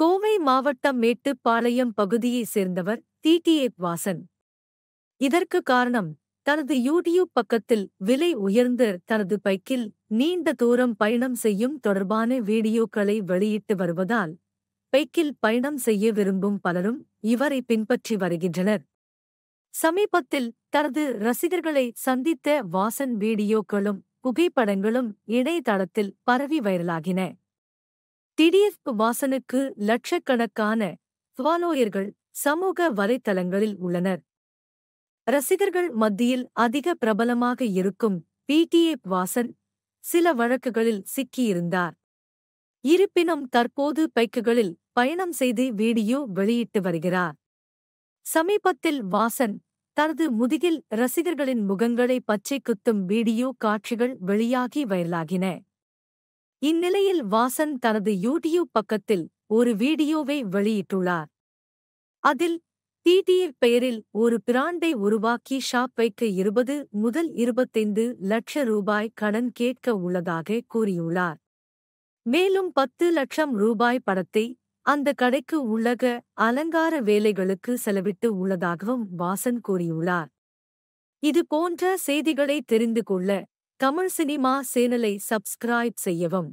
கோவை மாவட்டம் மேட்டுப்பாளையம் பகுதியைச் சேர்ந்தவர் டிடிஏ வாசன் இதற்கு காரணம் தனது யூடியூப் பக்கத்தில் விலை உயர்ந்த தனது பைக்கில் நீண்ட தூரம் பயணம் செய்யும் தொடர்பான வீடியோக்களை வெளியிட்டு வருவதால் பைக்கில் பயணம் செய்ய விரும்பும் பலரும் இவரை பின்பற்றி வருகின்றனர் சமீபத்தில் தனது ரசிகர்களை சந்தித்த வாசன் வீடியோக்களும் புகைப்படங்களும் இணையதளத்தில் பரவி வைரலாகின டிடிஎஃப் வாசனுக்கு லட்சக்கணக்கான ஃபாலோயர்கள் சமூக வலைத்தளங்களில் உள்ளனர் ரசிகர்கள் மத்தியில் அதிக பிரபலமாக இருக்கும் பிடிஏ வாசன் சில வழக்குகளில் சிக்கியிருந்தார் இருப்பினும் தற்போது பைக்குகளில் பயணம் செய்து வீடியோ வெளியிட்டு வருகிறார் சமீபத்தில் வாசன் தனது முதுகில் ரசிகர்களின் முகங்களை பச்சை குத்தும் வீடியோ காட்சிகள் வெளியாகி வைரலாகின இந்நிலையில் வாசன் தனது யூடியூப் பக்கத்தில் ஒரு வீடியோவை வெளியிட்டுள்ளார் அதில் டிடிஎஃப் பெயரில் ஒரு பிராண்டை உருவாக்கி ஷாப் வைக்க இருபது முதல் இருபத்தைந்து லட்ச ரூபாய் கடன் கேட்க உள்ளதாக கூறியுள்ளார் மேலும் பத்து லட்சம் ரூபாய் படத்தை அந்த கடைக்கு உள்ளக அலங்கார வேலைகளுக்கு செலவிட்டு உள்ளதாகவும் வாசன் கூறியுள்ளார் இது போன்ற செய்திகளை தெரிந்து கொள்ள தமிழ் சினிமா சேனலை சப்ஸ்கிரைப் செய்யவும்